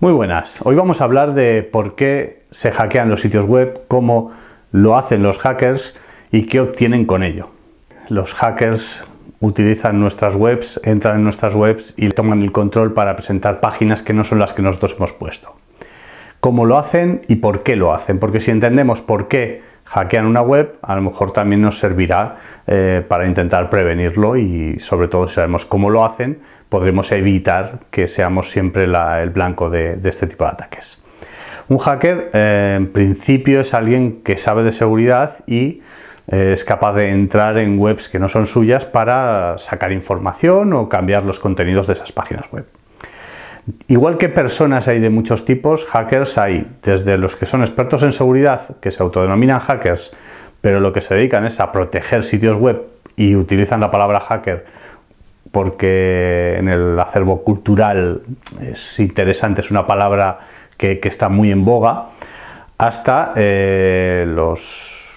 Muy buenas, hoy vamos a hablar de por qué se hackean los sitios web, cómo lo hacen los hackers y qué obtienen con ello. Los hackers utilizan nuestras webs, entran en nuestras webs y toman el control para presentar páginas que no son las que nosotros hemos puesto. ¿Cómo lo hacen y por qué lo hacen? Porque si entendemos por qué hackean una web, a lo mejor también nos servirá eh, para intentar prevenirlo y sobre todo si sabemos cómo lo hacen, podremos evitar que seamos siempre el blanco de, este tipo de ataques. Un hacker eh, en principio es alguien que sabe de seguridad y eh, es capaz de entrar en webs que no son suyas para sacar información o cambiar los contenidos de esas páginas web. Igual que personas hay de muchos tipos, hackers hay desde los que son expertos en seguridad, que se autodenominan hackers, pero lo que se dedican es a proteger sitios web y utilizan la palabra hacker porque en el acervo cultural es interesante, es una palabra que, está muy en boga, hasta eh, los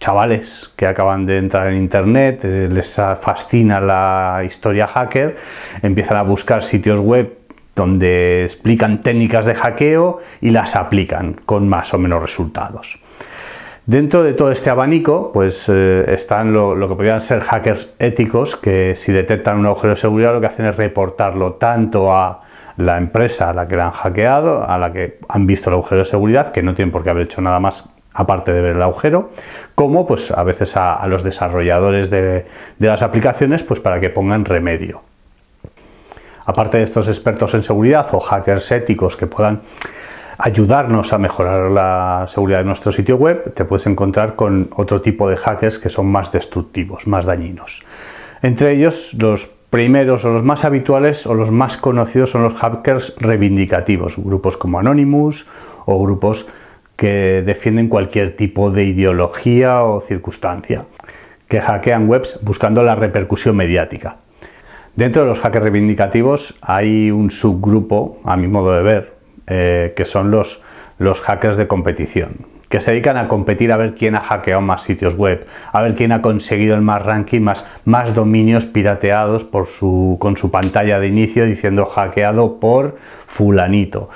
chavales que acaban de entrar en internet, eh, les fascina la historia hacker, empiezan a buscar sitios web donde explican técnicas de hackeo y las aplican con más o menos resultados. Dentro de todo este abanico, pues eh, están lo, que podrían ser hackers éticos que si detectan un agujero de seguridad lo que hacen es reportarlo tanto a la empresa a la que la han hackeado, a la que han visto el agujero de seguridad, que no tienen por qué haber hecho nada más aparte de ver el agujero, como pues a veces a, los desarrolladores de, de las aplicaciones pues para que pongan remedio aparte de estos expertos en seguridad o hackers éticos que puedan ayudarnos a mejorar la seguridad de nuestro sitio web, te puedes encontrar con otro tipo de hackers que son más destructivos, más dañinos. Entre ellos, los primeros o los más habituales o los más conocidos son los hackers reivindicativos, grupos como Anonymous o grupos que defienden cualquier tipo de ideología o circunstancia, que hackean webs buscando la repercusión mediática. Dentro de los hackers reivindicativos hay un subgrupo, a mi modo de ver, eh, que son los, los hackers de competición, que se dedican a competir a ver quién ha hackeado más sitios web, a ver quién ha conseguido el más ranking, más, más dominios pirateados por su, con su pantalla de inicio diciendo hackeado por fulanito.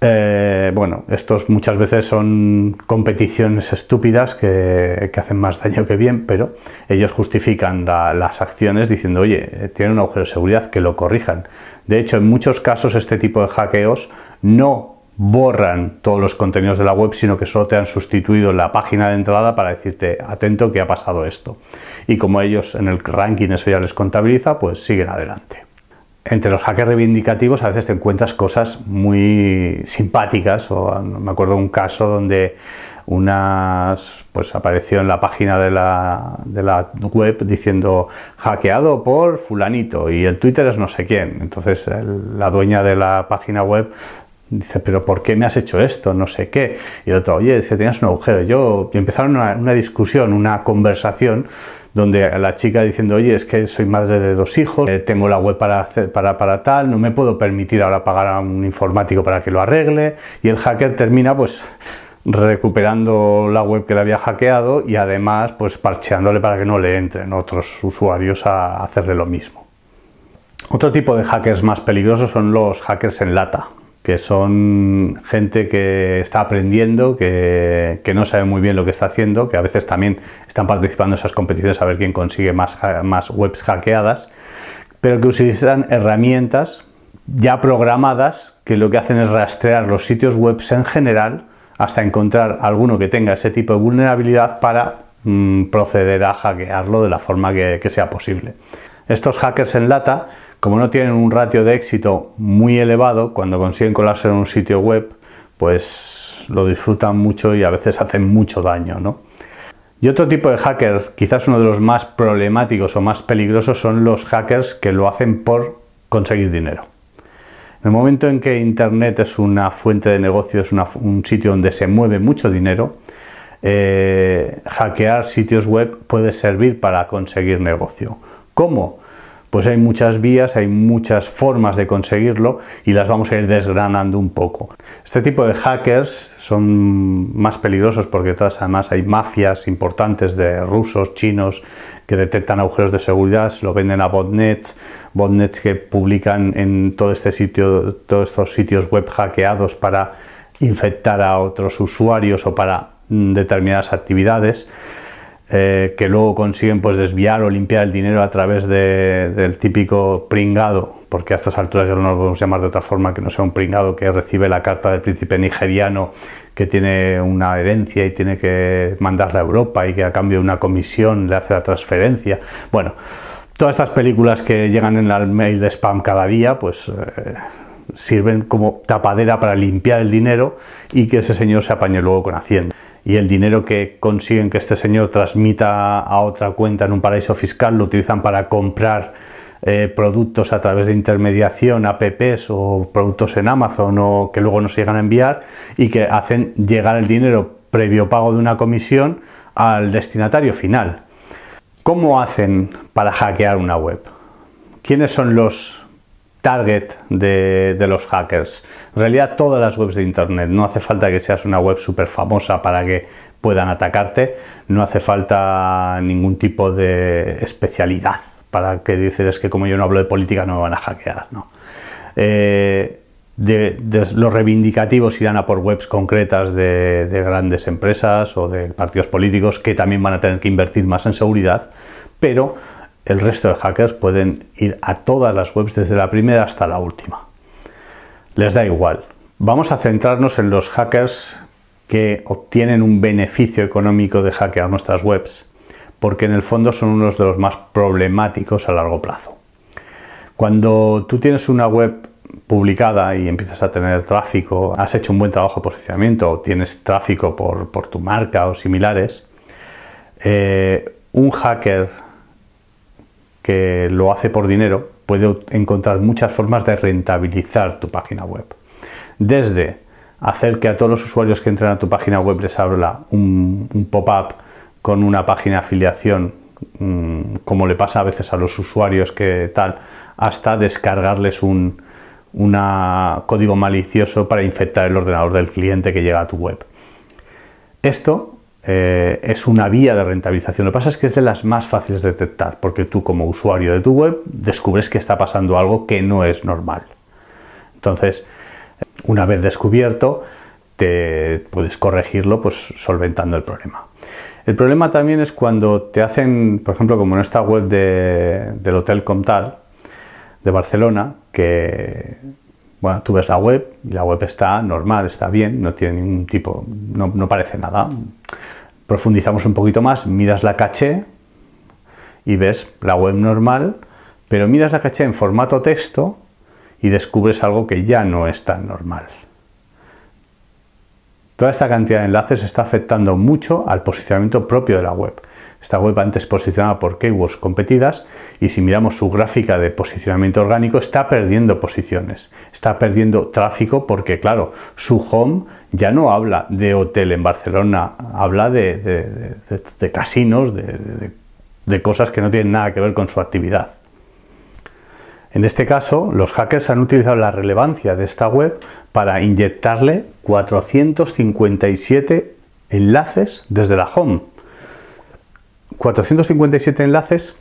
Eh, bueno, estos muchas veces son competiciones estúpidas que, hacen más daño que bien, pero ellos justifican las acciones diciendo, oye, eh, tienen un agujero de seguridad, que lo corrijan. De hecho, en muchos casos este tipo de hackeos no borran todos los contenidos de la web, sino que solo te han sustituido la página de entrada para decirte, atento que ha pasado esto. Y como ellos en el ranking eso ya les contabiliza, pues siguen adelante entre los hackers reivindicativos a veces te encuentras cosas muy simpáticas. O, me acuerdo un caso donde unas, pues apareció en la página de la, de la, web diciendo hackeado por fulanito y el Twitter es no sé quién. Entonces la dueña de la página web Dice, pero ¿por qué me has hecho esto? No sé qué. Y el otro, oye, si tenía tenías un agujero. Yo, y empezaron una, discusión, una conversación, donde la chica diciendo, oye, es que soy madre de dos hijos, eh, tengo la web para, para, para tal, no me puedo permitir ahora pagar a un informático para que lo arregle. Y el hacker termina, pues recuperando la web que le había hackeado y además pues parcheándole para que no le entren otros usuarios a hacerle lo mismo. Otro tipo de hackers más peligrosos son los hackers en lata, que son gente que está aprendiendo, que, no sabe muy bien lo que está haciendo, que a veces también están participando en esas competiciones a ver quién consigue más, más webs hackeadas, pero que utilizan herramientas ya programadas que lo que hacen es rastrear los sitios webs en general hasta encontrar alguno que tenga ese tipo de vulnerabilidad para mm, proceder a hackearlo de la forma que sea posible. Estos hackers en lata como no tienen un ratio de éxito muy elevado, cuando consiguen colarse en un sitio web, pues lo disfrutan mucho y a veces hacen mucho daño, Y otro tipo de hacker, quizás uno de los más problemáticos o más peligrosos, son los hackers que lo hacen por conseguir dinero. En el momento en que Internet es una fuente de negocio, es un sitio donde se mueve mucho dinero, eh, hackear sitios web puede servir para conseguir negocio. ¿Cómo? Pues hay muchas vías, hay muchas formas de conseguirlo y las vamos a ir desgranando un poco. Este tipo de hackers son más peligrosos porque detrás además hay mafias importantes de rusos, chinos, que detectan agujeros de seguridad, lo venden a botnets, botnets que publican en todo este sitio, todos estos sitios web hackeados para infectar a otros usuarios o para mm, determinadas actividades. Eh, que luego consiguen pues, desviar o limpiar el dinero a través del típico pringado, porque a estas alturas ya no lo podemos llamar de otra forma que no sea un pringado que recibe la carta del príncipe nigeriano que tiene una herencia y tiene que mandarla a Europa y que a cambio de una comisión le hace la transferencia. Bueno, todas estas películas que llegan en el mail de spam cada día, pues... Eh, sirven como tapadera para limpiar el dinero y que ese señor se apañe luego con Hacienda y el dinero que consiguen que este señor transmita a otra cuenta en un paraíso fiscal lo utilizan para comprar eh, productos a través de intermediación, apps o productos en Amazon o que luego no se llegan a enviar y que hacen llegar el dinero previo pago de una comisión al destinatario final. ¿Cómo hacen para hackear una web? ¿Quiénes son los target de, los hackers. En realidad todas las webs de Internet, no hace falta que seas una web súper famosa para que puedan atacarte, no hace falta ningún tipo de especialidad para que dices que como yo no hablo de política no me van a hackear. Eh, los reivindicativos irán a por webs concretas de, de, grandes empresas o de partidos políticos que también van a tener que invertir más en seguridad, pero el resto de hackers pueden ir a todas las webs desde la primera hasta la última. Les da igual. Vamos a centrarnos en los hackers que obtienen un beneficio económico de hackear nuestras webs, porque en el fondo son unos de los más problemáticos a largo plazo. Cuando tú tienes una web publicada y empiezas a tener tráfico, has hecho un buen trabajo de posicionamiento o tienes tráfico por, tu marca o similares, eh, un hacker que lo hace por dinero, puede encontrar muchas formas de rentabilizar tu página web. Desde hacer que a todos los usuarios que entren a tu página web les habla un, pop-up con una página de afiliación, mm, como le pasa a veces a los usuarios que tal, hasta descargarles un código malicioso para infectar el ordenador del cliente que llega a tu web. Esto eh, es una vía de rentabilización. Lo que pasa es que es de las más fáciles de detectar, porque tú como usuario de tu web descubres que está pasando algo que no es normal. Entonces, una vez descubierto, te puedes corregirlo pues solventando el problema. El problema también es cuando te hacen, por ejemplo, como en esta web del Hotel Comtal de Barcelona, que bueno, tú ves la web y la web está normal, está bien, no tiene ningún tipo, no, no parece nada. Profundizamos un poquito más, miras la caché y ves la web normal, pero miras la caché en formato texto y descubres algo que ya no es tan normal. Toda esta cantidad de enlaces está afectando mucho al posicionamiento propio de la web. Esta web antes posicionada por keywords competidas y si miramos su gráfica de posicionamiento orgánico está perdiendo posiciones, está perdiendo tráfico porque claro, su home ya no habla de hotel en Barcelona, habla de casinos, de cosas que no tienen nada que ver con su actividad. En este caso, los hackers han utilizado la relevancia de esta web para inyectarle 457 enlaces desde la home. 457 enlaces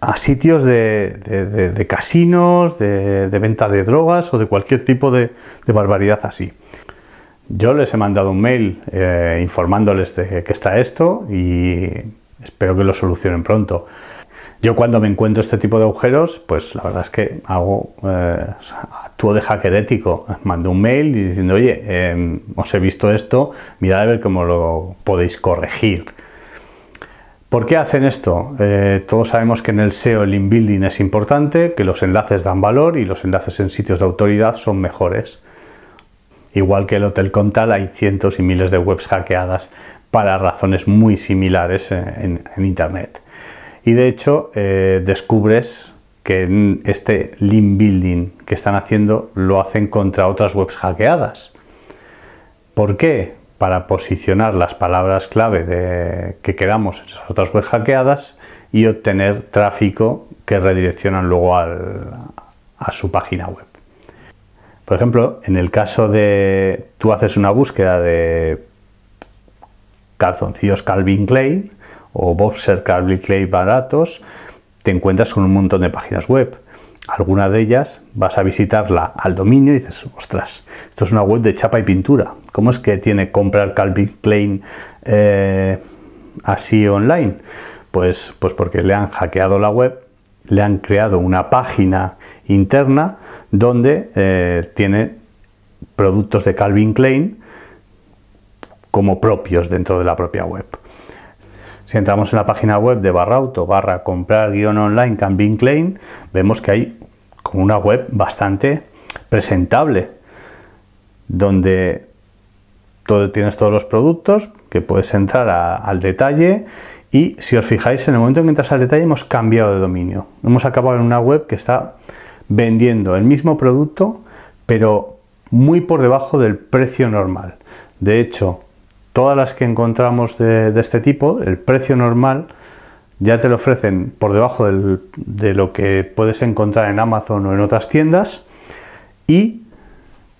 a sitios de, casinos, de, venta de drogas o de cualquier tipo de, barbaridad así. Yo les he mandado un mail eh, informándoles de que está esto y espero que lo solucionen pronto. Yo cuando me encuentro este tipo de agujeros, pues la verdad es que hago, eh, actúo de hacker ético. Mando un mail diciendo, oye, em, os he visto esto, mirad a ver cómo lo podéis corregir. ¿Por qué hacen esto? Eh, todos sabemos que en el SEO el building es importante, que los enlaces dan valor y los enlaces en sitios de autoridad son mejores. Igual que el Hotel Contal, hay cientos y miles de webs hackeadas para razones muy similares en, Internet. Y de hecho, eh, descubres que este link building que están haciendo lo hacen contra otras webs hackeadas. ¿Por qué? para posicionar las palabras clave que queramos en esas otras web hackeadas y obtener tráfico que redireccionan luego a su página web. Por ejemplo, en el caso de tú haces una búsqueda de calzoncillos Calvin Klein o boxer Calvin Klein baratos, te encuentras con un montón de páginas web alguna de ellas vas a visitarla al dominio y dices, ostras, esto es una web de chapa y pintura. ¿Cómo es que tiene comprar Calvin Klein eh, así online? Pues, pues porque le han hackeado la web, le han creado una página interna donde eh, tiene productos de Calvin Klein como propios dentro de la propia web. Si entramos en la página web de auto barra comprar guión online camping claim, vemos que hay como una web bastante presentable, donde todo, tienes todos los productos, que puedes entrar al detalle y si os fijáis, en el momento en que entras al detalle hemos cambiado de dominio. Hemos acabado en una web que está vendiendo el mismo producto, pero muy por debajo del precio normal. De hecho, todas las que encontramos de, este tipo, el precio normal ya te lo ofrecen por debajo de lo que puedes encontrar en Amazon o en otras tiendas y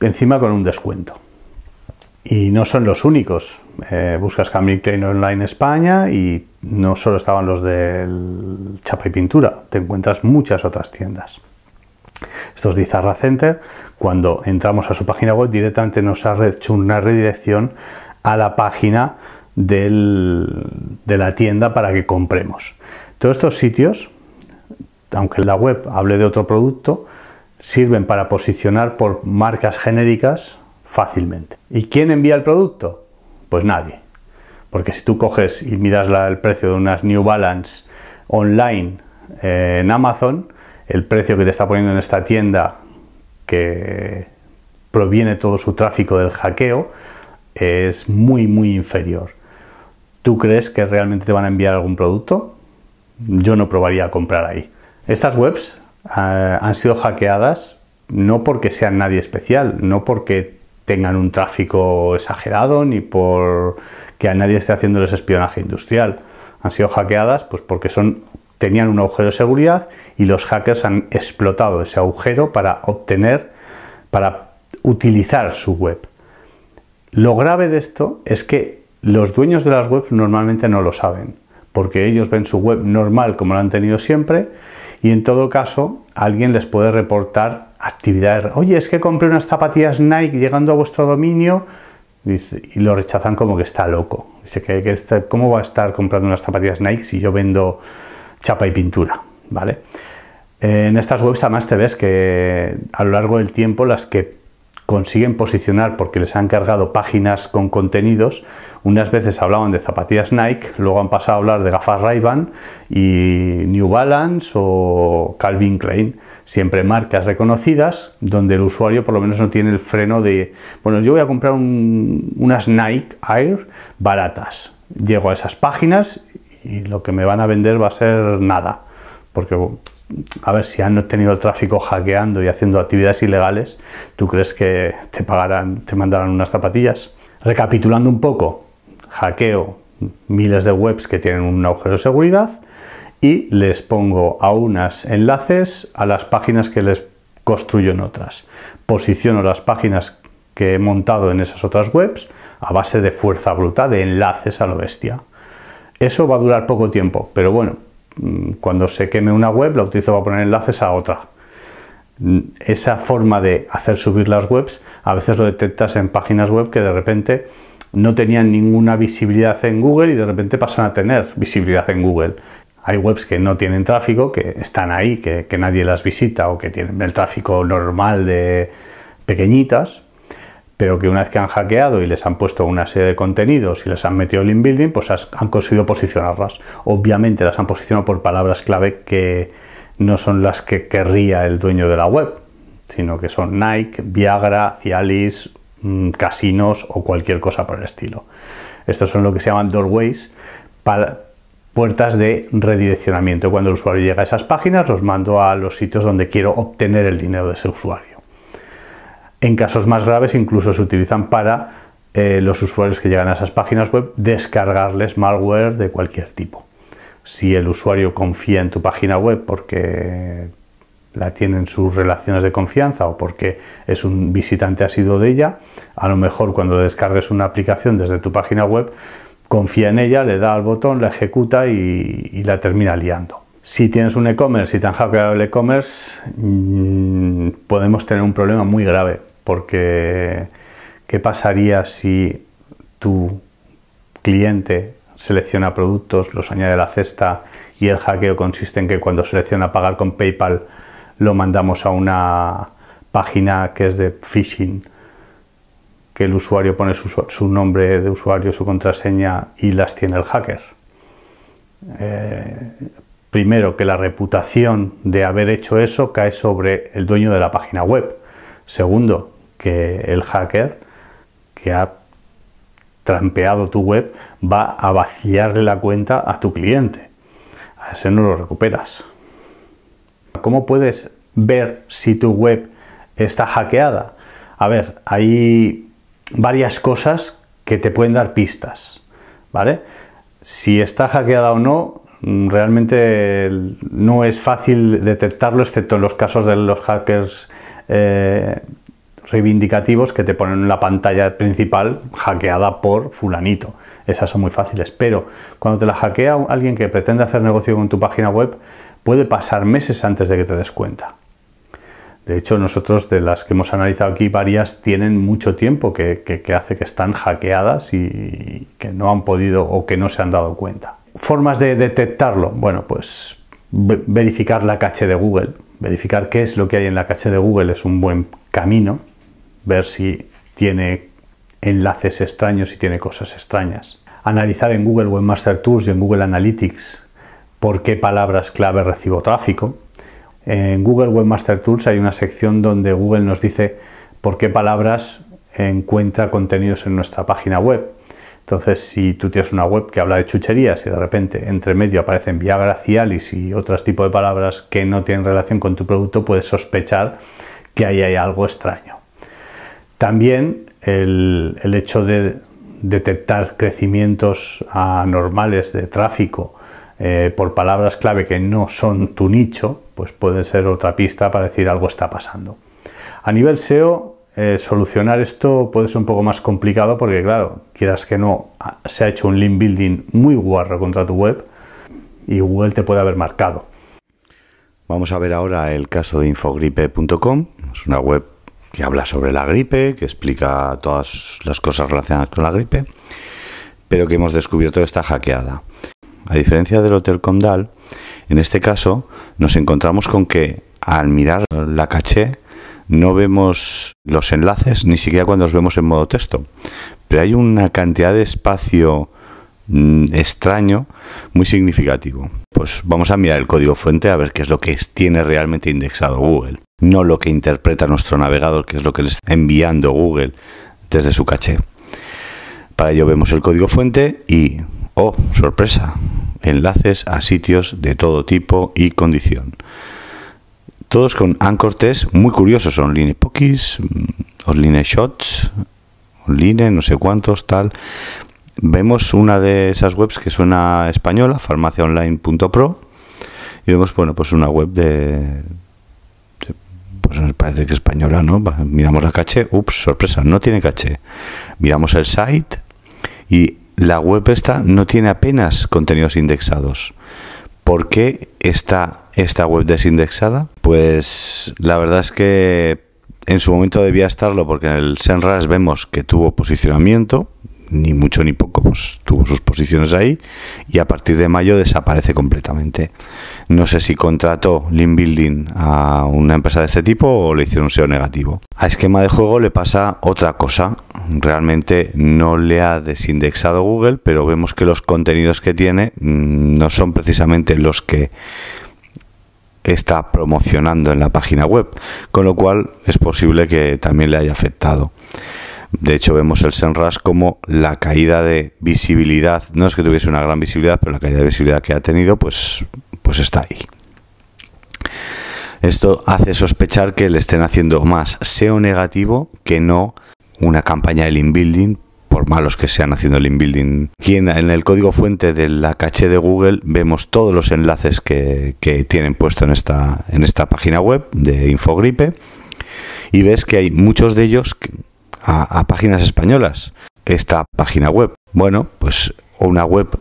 encima con un descuento. Y no son los únicos. Eh, buscas Camille Klein Online España y no solo estaban los de chapa y pintura, te encuentras muchas otras tiendas. Estos de Center, cuando entramos a su página web, directamente nos ha hecho una redirección a la página de la tienda para que compremos. Todos estos sitios, aunque la web hable de otro producto, sirven para posicionar por marcas genéricas fácilmente. ¿Y quién envía el producto? Pues nadie. Porque si tú coges y miras el precio de unas New Balance online eh, en Amazon, el precio que te está poniendo en esta tienda que proviene todo su tráfico del hackeo, es muy, muy inferior. ¿Tú crees que realmente te van a enviar algún producto? Yo no probaría a comprar ahí. Estas webs eh, han sido hackeadas no porque sean nadie especial, no porque tengan un tráfico exagerado ni por que a nadie esté haciendo el espionaje industrial. Han sido hackeadas pues porque son tenían un agujero de seguridad y los hackers han explotado ese agujero para obtener para utilizar su web. Lo grave de esto es que los dueños de las webs normalmente no lo saben, porque ellos ven su web normal como la han tenido siempre y en todo caso alguien les puede reportar actividades. Oye, es que compré unas zapatillas Nike llegando a vuestro dominio y lo rechazan como que está loco. Dice que, cómo va a estar comprando unas zapatillas Nike si yo vendo chapa y pintura, ¿vale? En estas webs además te ves que a lo largo del tiempo las que consiguen posicionar porque les han cargado páginas con contenidos. Unas veces hablaban de zapatillas Nike, luego han pasado a hablar de gafas Ray-Ban y New Balance o Calvin Klein. Siempre marcas reconocidas donde el usuario por lo menos no tiene el freno de, bueno, yo voy a comprar unas Nike Air baratas. Llego a esas páginas y lo que me van a vender va a ser nada, porque a ver, si han tenido el tráfico hackeando y haciendo actividades ilegales, ¿tú crees que te pagarán, te mandarán unas zapatillas? Recapitulando un poco, hackeo miles de webs que tienen un agujero de seguridad y les pongo a unas enlaces a las páginas que les construyo en otras. Posiciono las páginas que he montado en esas otras webs a base de fuerza bruta, de enlaces a lo bestia. Eso va a durar poco tiempo, pero bueno, Mm, cuando se queme una web, la utilizo para poner enlaces a otra. Mm, esa forma de hacer subir las webs, a veces lo detectas en páginas web que de repente no tenían ninguna visibilidad en Google y de repente pasan a tener visibilidad en Google. Hay webs que no tienen tráfico, que están ahí, que, que nadie las visita o que tienen el tráfico normal de pequeñitas, pero que una vez que han hackeado y les han puesto una serie de contenidos y les han metido el inbuilding, pues han conseguido posicionarlas. Obviamente las han posicionado por palabras clave que no son las que querría el dueño de la web, sino que son Nike, Viagra, Cialis, mm, casinos o cualquier cosa por el estilo. Estos son lo que se llaman doorways, puertas de redireccionamiento. Cuando el usuario llega a esas páginas, los mando a los sitios donde quiero obtener el dinero de ese usuario. En casos más graves incluso se utilizan para eh, los usuarios que llegan a esas páginas web descargarles malware de cualquier tipo. Si el usuario confía en tu página web porque la tienen sus relaciones de confianza o porque es un visitante asiduo de ella, a lo mejor cuando le descargues una aplicación desde tu página web, confía en ella, le da al botón, la ejecuta y la termina liando. Si tienes un e-commerce y te han hackeado el e-commerce, mm, podemos tener un problema muy grave, porque ¿qué pasaría si tu cliente selecciona productos, los añade a la cesta y el hackeo consiste en que cuando selecciona pagar con PayPal lo mandamos a una página que es de phishing, que el usuario pone su, nombre de usuario, su contraseña y las tiene el hacker? Eh, primero que la reputación de haber hecho eso cae sobre el dueño de la página web. Segundo, que el hacker que ha trampeado tu web va a vaciarle la cuenta a tu cliente. A ese no lo recuperas. ¿Cómo puedes ver si tu web está hackeada? A ver, hay varias cosas que te pueden dar pistas, ¿vale? Si está hackeada o no, Mm, realmente no es fácil detectarlo, excepto en los casos de los hackers eh, reivindicativos que te ponen en la pantalla principal hackeada por fulanito. Esas son muy fáciles, pero cuando te la hackea alguien que pretende hacer negocio con tu página web, puede pasar meses antes de que te des cuenta. De hecho, nosotros de las que hemos analizado aquí, varias tienen mucho tiempo que hace que están hackeadas y que no han podido o que no se han dado cuenta. Formas de detectarlo. Bueno, pues verificar la caché de Google. Verificar qué es lo que hay en la caché de Google es un buen camino. Ver si tiene enlaces extraños, si tiene cosas extrañas. Analizar en Google Webmaster Tools y en Google Analytics por qué palabras clave recibo tráfico. En Google Webmaster Tools hay una sección donde Google nos dice por qué palabras encuentra contenidos en nuestra página web. Entonces, si tú tienes una web que habla de chucherías y de repente entre medio aparecen Viagra, Cialis y otros tipos de palabras que no tienen relación con tu producto, puedes sospechar que ahí hay algo extraño. También el, hecho de detectar crecimientos anormales de tráfico eh, por palabras clave que no son tu nicho, pues puede ser otra pista para decir algo está pasando. A nivel SEO, eh, solucionar esto puede ser un poco más complicado porque, claro, quieras que no, ah, se ha hecho un link building muy guarro contra tu web y Google te puede haber marcado. Vamos a ver ahora el caso de infogripe.com. Es una web que habla sobre la gripe, que explica todas las cosas relacionadas con la gripe, pero que hemos descubierto que está hackeada. A diferencia del Hotel Condal, en este caso nos encontramos con que al mirar la caché, no vemos los enlaces, ni siquiera cuando los vemos en modo texto. Pero hay una cantidad de espacio mm, extraño muy significativo. Pues vamos a mirar el código fuente a ver qué es lo que tiene realmente indexado Google, no lo que interpreta nuestro navegador, que es lo que le está enviando Google desde su caché. Para ello vemos el código fuente y, oh, sorpresa, enlaces a sitios de todo tipo y condición todos con ancor test muy curiosos, online Pokies, mm, online shots, line no sé cuántos, tal. Vemos una de esas webs que suena española, farmaciaonline.pro, y vemos, bueno, pues una web de, pues nos parece que española, ¿no? Miramos la caché, ups, sorpresa, no tiene caché. Miramos el site y la web esta no tiene apenas contenidos indexados. ¿Por qué está esta web desindexada? Pues la verdad es que en su momento debía estarlo porque en el Senras vemos que tuvo posicionamiento, ni mucho ni poco, pues tuvo sus posiciones ahí y a partir de mayo desaparece completamente. No sé si contrató link Building a una empresa de este tipo o le hicieron un SEO negativo. A esquema de juego le pasa otra cosa, realmente no le ha desindexado Google, pero vemos que los contenidos que tiene mm, no son precisamente los que está promocionando en la página web, con lo cual es posible que también le haya afectado. De hecho, vemos el Senras como la caída de visibilidad, no es que tuviese una gran visibilidad, pero la caída de visibilidad que ha tenido, pues, pues está ahí. Esto hace sospechar que le estén haciendo más SEO negativo que no una campaña de link building por malos que sean haciendo el inbuilding. quien en, el código fuente de la caché de Google vemos todos los enlaces que, tienen puesto en esta, en esta página web de Infogripe y ves que hay muchos de ellos a, páginas españolas. Esta página web, bueno, pues una web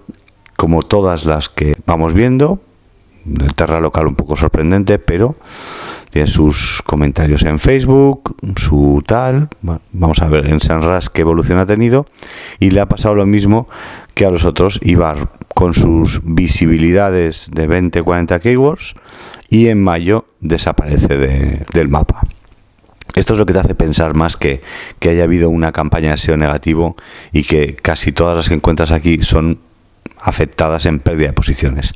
como todas las que vamos viendo, terra local un poco sorprendente, pero tiene sus comentarios en Facebook, su tal, vamos a ver en ras qué evolución ha tenido, y le ha pasado lo mismo que a los otros, Ibar con sus visibilidades de 20-40 keywords, y en mayo desaparece de, del mapa. Esto es lo que te hace pensar más que, que haya habido una campaña de SEO negativo y que casi todas las que encuentras aquí son afectadas en pérdida de posiciones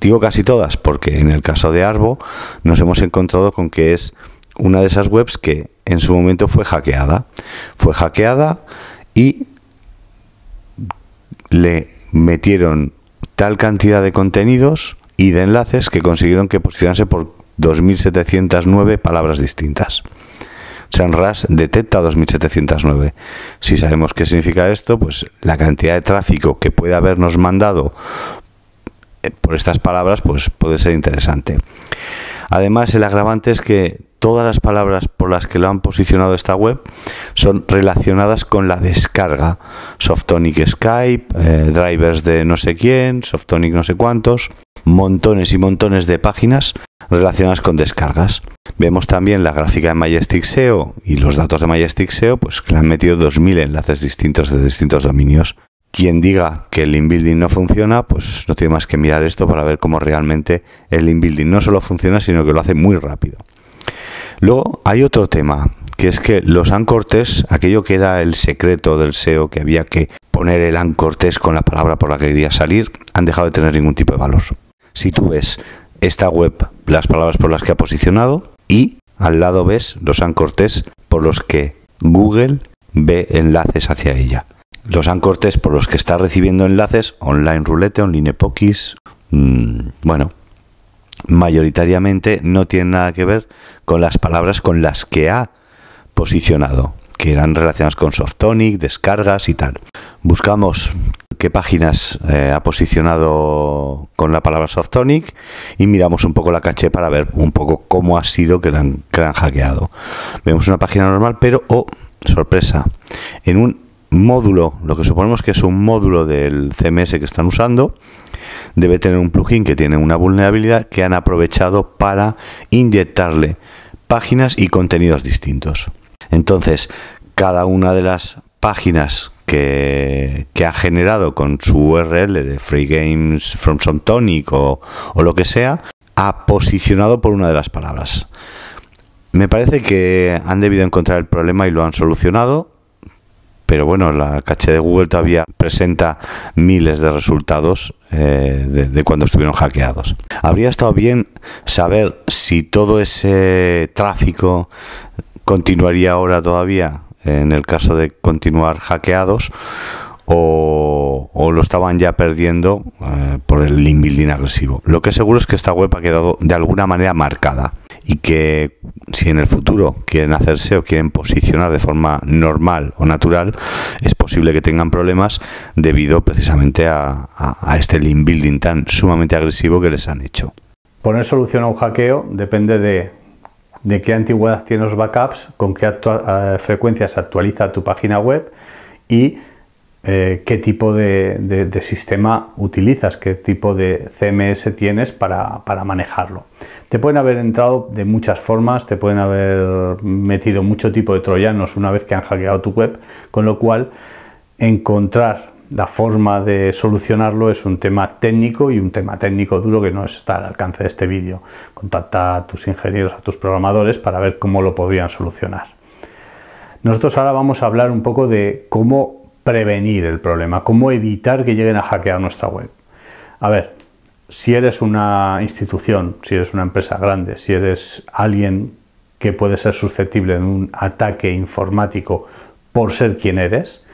digo casi todas, porque en el caso de Arbo nos hemos encontrado con que es una de esas webs que en su momento fue hackeada. Fue hackeada y le metieron tal cantidad de contenidos y de enlaces que consiguieron que posicionase por 2.709 palabras distintas. ras detecta 2709. Si sabemos qué significa esto, pues la cantidad de tráfico que puede habernos mandado eh, por estas palabras, pues puede ser interesante. Además, el agravante es que todas las palabras por las que lo han posicionado esta web son relacionadas con la descarga. Softonic Skype, eh, drivers de no sé quién, Softonic no sé cuántos, montones y montones de páginas relacionadas con descargas. Vemos también la gráfica de Majestic SEO y los datos de Majestic SEO, pues que le han metido 2.000 enlaces distintos de distintos dominios quien diga que el inbuilding no funciona, pues no tiene más que mirar esto para ver cómo realmente el inbuilding no solo funciona, sino que lo hace muy rápido. Luego hay otro tema, que es que los anchor aquello que era el secreto del SEO, que había que poner el anchor con la palabra por la que quería salir, han dejado de tener ningún tipo de valor. Si tú ves esta web, las palabras por las que ha posicionado y al lado ves los ancortes por los que Google ve enlaces hacia ella los ancortes por los que está recibiendo enlaces, online rulete, online pokies, mm, bueno, mayoritariamente no tienen nada que ver con las palabras con las que ha posicionado, que eran relacionadas con Softonic, descargas y tal. Buscamos qué páginas eh, ha posicionado con la palabra Softonic y miramos un poco la caché para ver un poco cómo ha sido que que la han hackeado. Vemos una página normal, pero, oh, sorpresa, en un módulo, lo que suponemos que es un módulo del CMS que están usando, debe tener un plugin que tiene una vulnerabilidad que han aprovechado para inyectarle páginas y contenidos distintos. Entonces, cada una de las páginas que, ha generado con su URL de Free Games from Some Tonic o, o lo que sea, ha posicionado por una de las palabras. Me parece que han debido encontrar el problema y lo han solucionado pero bueno, la caché de Google todavía presenta miles de resultados eh, de, cuando estuvieron hackeados. Habría estado bien saber si todo ese tráfico continuaría ahora todavía en el caso de continuar hackeados o, lo estaban ya perdiendo eh, por el link building agresivo. Lo que seguro es que esta web ha quedado de alguna manera marcada y que si en el futuro quieren hacerse o quieren posicionar de forma normal o natural, es posible que tengan problemas debido precisamente a, este link building tan sumamente agresivo que les han hecho. Poner solución a un hackeo depende de, qué antigüedad tienen los backups, con qué eh, frecuencia se actualiza tu página web y eh, qué tipo de, sistema utilizas, qué tipo de CMS tienes para, para, manejarlo. Te pueden haber entrado de muchas formas, te pueden haber metido mucho tipo de troyanos una vez que han hackeado tu web, con lo cual encontrar la forma de solucionarlo es un tema técnico y un tema técnico duro que no está al alcance de este vídeo. Contacta a tus ingenieros, a tus programadores para ver cómo lo podrían solucionar. Nosotros ahora vamos a hablar un poco de cómo prevenir el problema, cómo evitar que lleguen a hackear nuestra web. A ver, si eres una institución, si eres una empresa grande, si eres alguien que puede ser susceptible de un ataque informático por ser quien eres,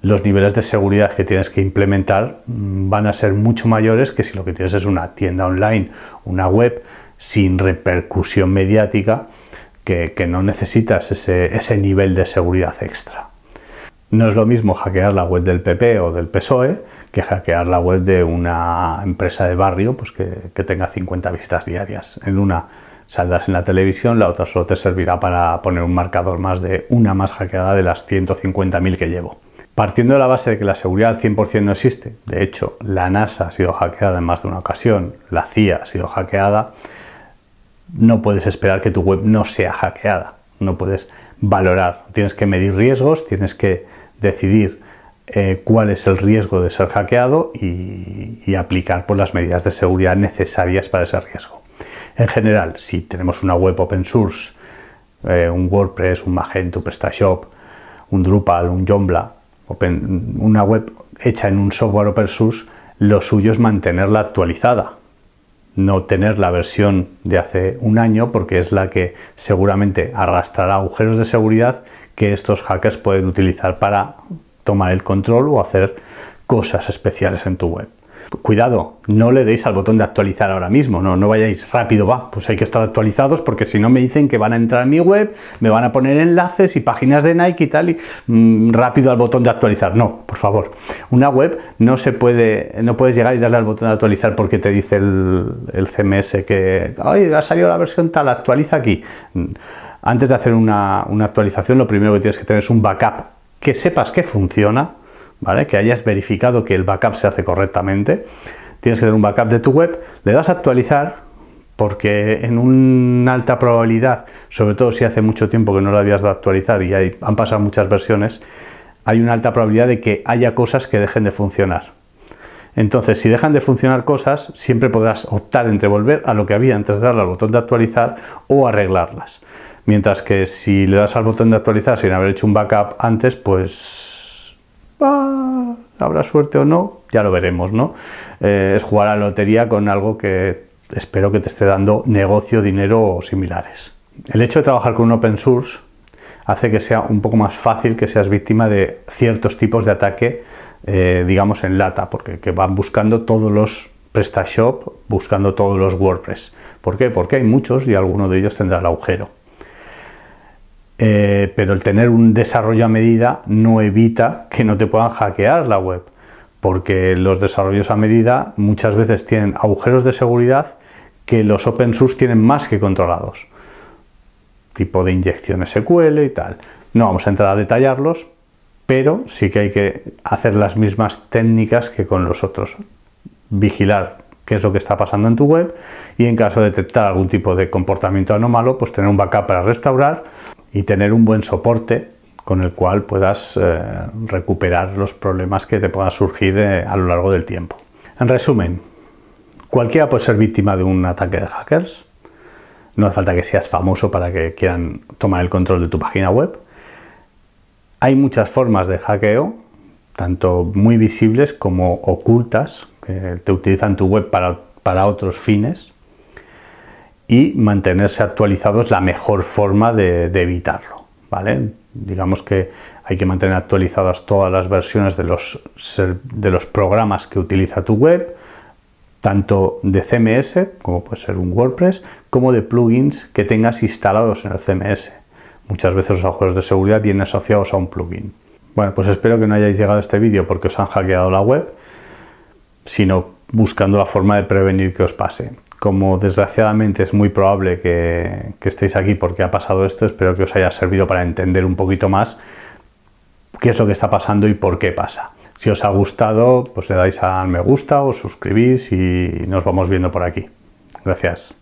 los niveles de seguridad que tienes que implementar mm, van a ser mucho mayores que si lo que tienes es una tienda online, una web sin repercusión mediática, que, no necesitas ese nivel de seguridad extra. No es lo mismo hackear la web del PP o del PSOE que hackear la web de una empresa de barrio pues que, que tenga 50 vistas diarias. En una saldrás en la televisión, la otra solo te servirá para poner un marcador más de una más hackeada de las 150.000 que llevo. Partiendo de la base de que la seguridad al 100% no existe, de hecho la NASA ha sido hackeada en más de una ocasión, la CIA ha sido hackeada, no puedes esperar que tu web no sea hackeada, no puedes valorar, tienes que medir riesgos, tienes que decidir eh, cuál es el riesgo de ser hackeado y, aplicar por las medidas de seguridad necesarias para ese riesgo. En general, si tenemos una web open source, eh, un WordPress, un Magento, un PrestaShop, un Drupal, un Joomla, una web hecha en un software open source, lo suyo es mantenerla actualizada no tener la versión de hace un año porque es la que seguramente arrastrará agujeros de seguridad que estos hackers pueden utilizar para tomar el control o hacer cosas especiales en tu web. Cuidado, no le deis al botón de actualizar ahora mismo, no, no vayáis rápido, va, pues hay que estar actualizados porque si no me dicen que van a entrar en mi web, me van a poner enlaces y páginas de Nike y tal, y mm, rápido al botón de actualizar. No, por favor, una web no se puede, no puedes llegar y darle al botón de actualizar porque te dice el, CMS que, ay, ha salido la versión tal, actualiza aquí. Mm, antes de hacer una actualización, lo primero que tienes que tener es un backup que sepas que funciona ¿vale? Que hayas verificado que el backup se hace correctamente. Tienes que dar un backup de tu web, le das a actualizar, porque en una alta probabilidad, sobre todo si hace mucho tiempo que no la habías de actualizar y hay, han pasado muchas versiones, hay una alta probabilidad de que haya cosas que dejen de funcionar. Entonces, si dejan de funcionar cosas, siempre podrás optar entre volver a lo que había antes de darle al botón de actualizar o arreglarlas. Mientras que si le das al botón de actualizar sin haber hecho un backup antes, pues bah, habrá suerte o no, ya lo veremos, ¿no? Eh, es jugar a la lotería con algo que espero que te esté dando negocio, dinero o similares. El hecho de trabajar con un open source hace que sea un poco más fácil que seas víctima de ciertos tipos de ataque, eh, digamos, en lata, porque que van buscando todos los PrestaShop, buscando todos los WordPress. ¿Por qué? Porque hay muchos y alguno de ellos tendrá el agujero. Eh, pero el tener un desarrollo a medida no evita que no te puedan hackear la web, porque los desarrollos a medida muchas veces tienen agujeros de seguridad que los open source tienen más que controlados, tipo de inyecciones SQL y tal. No vamos a entrar a detallarlos, pero sí que hay que hacer las mismas técnicas que con los otros. Vigilar qué es lo que está pasando en tu web y en caso de detectar algún tipo de comportamiento anómalo, pues tener un backup para restaurar y tener un buen soporte con el cual puedas eh, recuperar los problemas que te puedan surgir eh, a lo largo del tiempo. En resumen, cualquiera puede ser víctima de un ataque de hackers. No hace falta que seas famoso para que quieran tomar el control de tu página web. Hay muchas formas de hackeo, tanto muy visibles como ocultas, que te utilizan tu web para otros fines y mantenerse actualizado es la mejor forma de, evitarlo. ¿vale? Digamos que hay que mantener actualizadas todas las versiones de los, de los programas que utiliza tu web, tanto de CMS, como puede ser un WordPress, como de plugins que tengas instalados en el CMS. Muchas veces los agujeros de seguridad vienen asociados a un plugin. Bueno, pues espero que no hayáis llegado a este vídeo porque os han hackeado la web, sino buscando la forma de prevenir que os pase. Como desgraciadamente es muy probable que, estéis aquí porque ha pasado esto, espero que os haya servido para entender un poquito más qué es lo que está pasando y por qué pasa. Si os ha gustado, pues le dais al me gusta, o suscribís y nos vamos viendo por aquí. Gracias.